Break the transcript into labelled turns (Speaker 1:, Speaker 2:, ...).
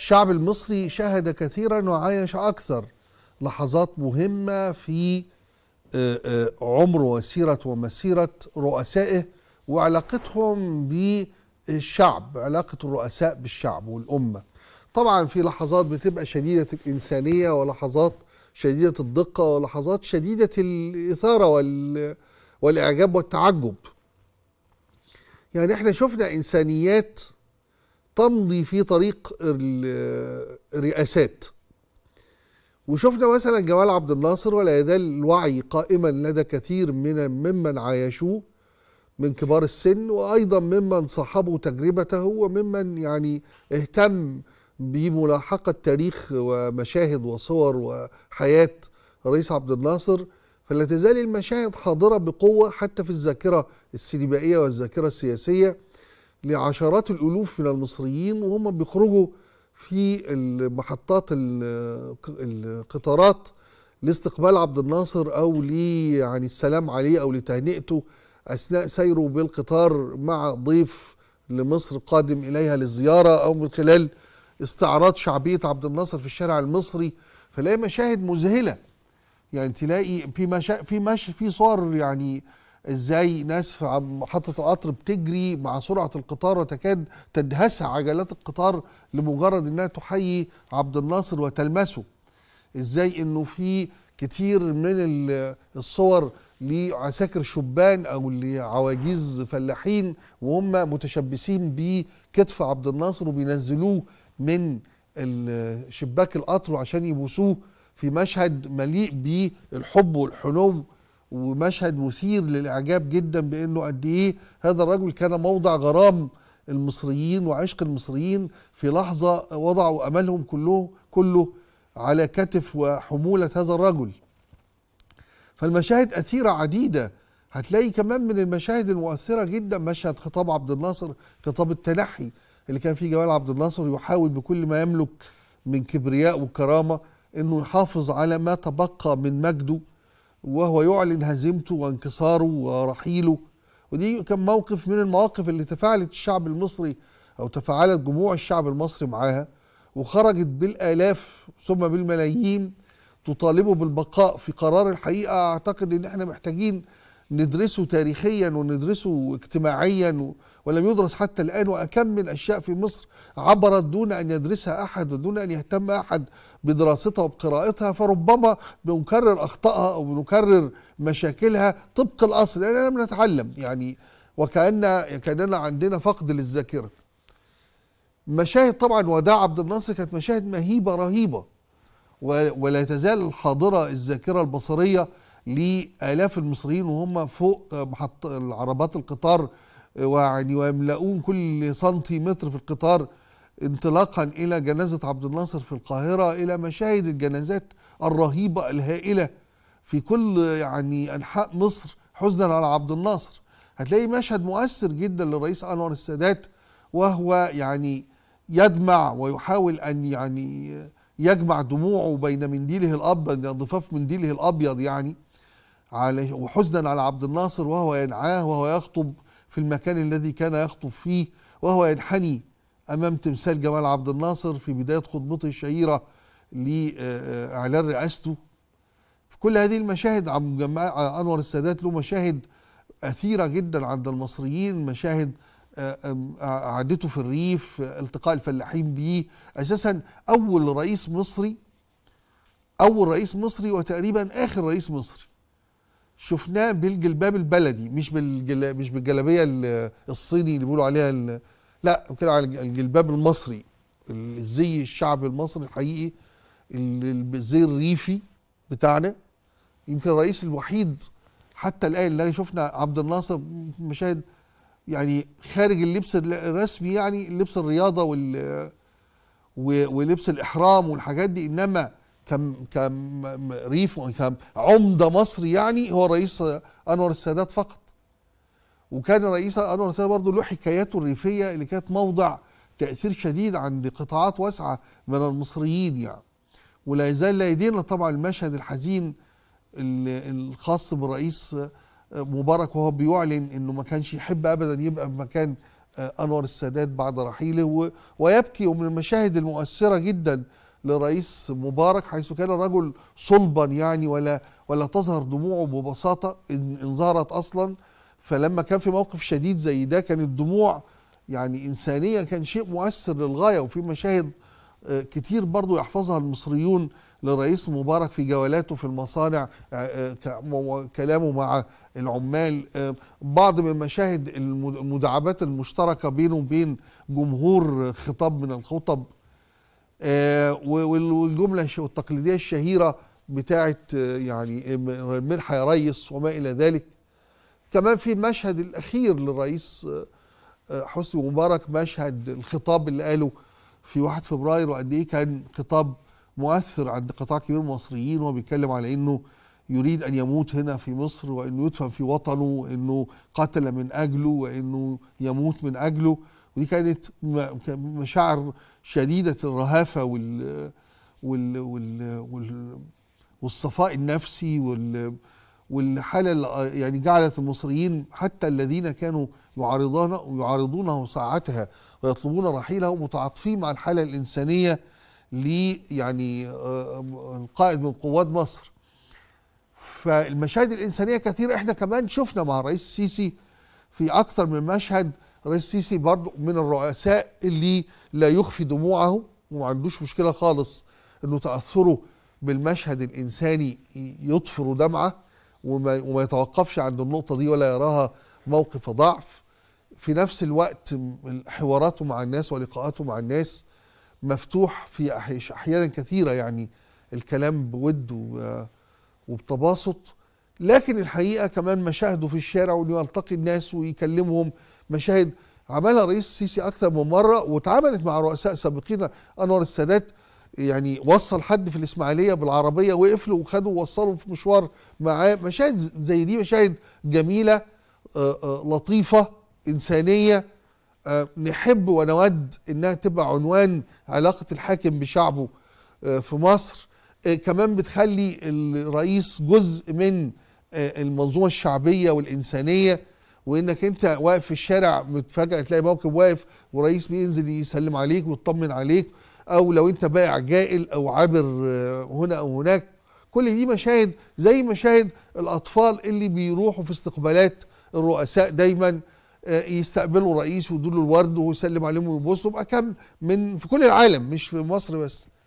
Speaker 1: الشعب المصري شهد كثيرا وعايش أكثر لحظات مهمة في آه، آه، عمر وسيرة ومسيرة رؤسائه وعلاقتهم بالشعب علاقة الرؤساء بالشعب والأمة طبعا في لحظات بتبقى شديدة الإنسانية ولحظات شديدة الدقة ولحظات شديدة الإثارة والإعجاب والتعجب يعني احنا شفنا إنسانيات تمضي في طريق الرئاسات وشفنا مثلا جمال عبد الناصر ولا يزال الوعي قائما لدى كثير من ممن عايشوه من كبار السن وايضا ممن صاحبوا تجربته وممن يعني اهتم بملاحقه تاريخ ومشاهد وصور وحياه الرئيس عبد الناصر فلا تزال المشاهد حاضره بقوه حتى في الذاكره السينمائيه والذاكره السياسيه لعشرات الالوف من المصريين وهم بيخرجوا في المحطات القطارات لاستقبال عبد الناصر او لي يعني السلام عليه او لتهنئته اثناء سيره بالقطار مع ضيف لمصر قادم اليها للزياره او من خلال استعراض شعبيه عبد الناصر في الشارع المصري فلاقي مشاهد مذهله يعني تلاقي في مشا في مش في صور يعني ازاي ناس في محطه القطر بتجري مع سرعه القطار وتكاد تدهسها عجلات القطار لمجرد انها تحيي عبد الناصر وتلمسه ازاي انه في كتير من الصور لعساكر شبان او لعواجيز فلاحين وهم متشبثين بكتف عبد الناصر وبينزلوه من شباك القطر عشان يبوسوه في مشهد مليء بالحب والحنو ومشهد مثير للاعجاب جدا بانه قد ايه هذا الرجل كان موضع غرام المصريين وعشق المصريين في لحظه وضعوا املهم كله كله على كتف وحموله هذا الرجل. فالمشاهد اثيره عديده هتلاقي كمان من المشاهد المؤثره جدا مشهد خطاب عبد الناصر خطاب التنحي اللي كان فيه جمال عبد الناصر يحاول بكل ما يملك من كبرياء وكرامه انه يحافظ على ما تبقى من مجده وهو يعلن هزيمته وانكساره ورحيله ودي كان موقف من المواقف اللي تفاعلت الشعب المصري او تفاعلت جموع الشعب المصري معاها وخرجت بالالاف ثم بالملايين تطالبه بالبقاء في قرار الحقيقه اعتقد ان احنا محتاجين ندرسه تاريخيا وندرسه اجتماعيا ولم يدرس حتى الآن وأكم من أشياء في مصر عبرت دون أن يدرسها أحد ودون أن يهتم أحد بدراستها وبقراءتها فربما بنكرر أخطائها أو بنكرر مشاكلها طبق الاصل لاننا لم نتعلم يعني وكان كاننا عندنا فقد للذاكره مشاهد طبعا وداع عبد الناصر كانت مشاهد مهيبه رهيبه ولا تزال حاضره الذاكره البصريه لالاف المصريين وهم فوق محط العربات القطار آه، ويعني ويملؤون كل سنتيمتر في القطار انطلاقا الى جنازه عبد الناصر في القاهره الى مشاهد الجنازات الرهيبه الهائله في كل يعني انحاء مصر حزنا على عبد الناصر هتلاقي مشهد مؤثر جدا للرئيس انور السادات وهو يعني يدمع ويحاول ان يعني يجمع دموعه بين منديله الابيض ضفاف منديله الابيض يعني عليه وحزنا على عبد الناصر وهو ينعاه وهو يخطب في المكان الذي كان يخطب فيه وهو ينحني امام تمثال جمال عبد الناصر في بدايه خطبته الشهيره لاعلان رئاسته في كل هذه المشاهد انور السادات له مشاهد اثيره جدا عند المصريين مشاهد آه، آه، قعدته في الريف التقاء الفلاحين بيه اساسا اول رئيس مصري اول رئيس مصري وتقريبا اخر رئيس مصري شفناه بالجلباب البلدي مش بالجل... مش بالجلابيه الصيني اللي بيقولوا عليها ال... لا كده على الجلباب المصري الزي الشعب المصري الحقيقي الزي الريفي بتاعنا يمكن الرئيس الوحيد حتى الان اللي شفنا عبد الناصر مشاهد يعني خارج اللبس الرسمي يعني لبس الرياضه وال ولبس الاحرام والحاجات دي انما كم كم ريف كم عمده مصري يعني هو الرئيس انور السادات فقط وكان رئيس انور السادات برضه له حكاياته الريفيه اللي كانت موضع تاثير شديد عند قطاعات واسعه من المصريين يعني ولا يزال لا يدينا طبعا المشهد الحزين الخاص بالرئيس مبارك وهو بيعلن انه ما كانش يحب ابدا يبقى في مكان انور السادات بعد رحيله ويبكي ومن المشاهد المؤثره جدا لرئيس مبارك حيث كان الرجل صلبا يعني ولا ولا تظهر دموعه ببساطه ان, إن ظهرت اصلا فلما كان في موقف شديد زي ده كانت الدموع يعني إنسانية كان شيء مؤثر للغايه وفي مشاهد آه، كتير برضو يحفظها المصريون لرئيس مبارك في جولاته في المصانع آه، آه، كلامه مع العمال بعض من مشاهد المداعبات المشتركه بينه وبين جمهور خطاب من الخطب آه، والجمله التقليديه الشهيره بتاعه آه، يعني منحه يا ريس وما الى ذلك كمان في المشهد الاخير للرئيس آه، حسني مبارك مشهد الخطاب اللي قاله في 1 فبراير وقد ايه كان خطاب مؤثر عند قطاع كبير من المصريين وبيتكلم على انه يريد ان يموت هنا في مصر وانه يدفن في وطنه وانه قتل من اجله وانه يموت من اجله ودي كانت مشاعر شديدة الرهافة وال وال وال, وال والصفاء النفسي وال والحالة اللي يعني جعلت المصريين حتى الذين كانوا يعارضون يعارضونه ساعتها ويطلبون رحيله متعاطفين مع الحالة الإنسانية ل يعني القائد من قوات مصر فالمشاهد الإنسانية كثيرة احنا كمان شفنا مع الرئيس السيسي في أكثر من مشهد الرئيس السيسي برضه من الرؤساء اللي لا يخفي دموعه وما عندوش مشكله خالص انه تاثره بالمشهد الانساني يطفر دمعه وما, وما يتوقفش عند النقطه دي ولا يراها موقف ضعف في نفس الوقت حواراته مع الناس ولقاءاته مع الناس مفتوح في احيانا كثيره يعني الكلام بود وبتباسط لكن الحقيقه كمان مشاهده في الشارع وانه يلتقي الناس ويكلمهم مشاهد عملها رئيس السيسي اكثر من مره وتعاملت مع رؤساء سابقين انور السادات يعني وصل حد في الاسماعيليه بالعربيه وقف له وخده ووصله في مشوار معاه مشاهد زي دي مشاهد جميله آه، آه، لطيفه انسانيه آه، نحب ونود انها تبقى عنوان علاقه الحاكم بشعبه في مصر كمان بتخلي الرئيس جزء من آه، المنظومه الشعبيه والانسانيه وانك انت واقف في الشارع متفاجئ تلاقي موكب واقف ورئيس بينزل يسلم عليك ويطمن عليك او لو انت بائع جائل او عابر آه، هنا او هناك كل دي مشاهد زي مشاهد الاطفال اللي بيروحوا في استقبالات الرؤساء دايما آه، يستقبلوا الرئيس ويدوا الورد ويسلم عليهم ويبصوا بقى كم من في كل العالم مش في مصر بس